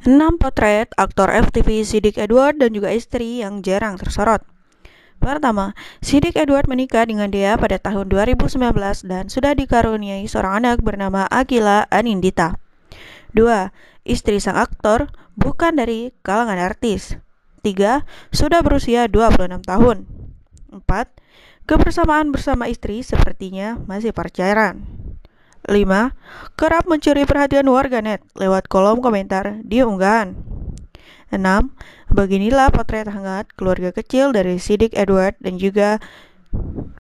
6. Potret aktor FTV Sidik Edward dan juga istri yang jarang tersorot. Pertama, Sidik Edward menikah dengan Dia pada tahun 2019 dan sudah dikaruniai seorang anak bernama Akila Anindita. Dua, Istri sang aktor bukan dari kalangan artis. Tiga, Sudah berusia 26 tahun. Empat, Kebersamaan bersama istri sepertinya masih percayaan. 5. Kerap mencuri perhatian warganet lewat kolom komentar di unggahan. 6. Beginilah potret hangat keluarga kecil dari Sidik Edward dan juga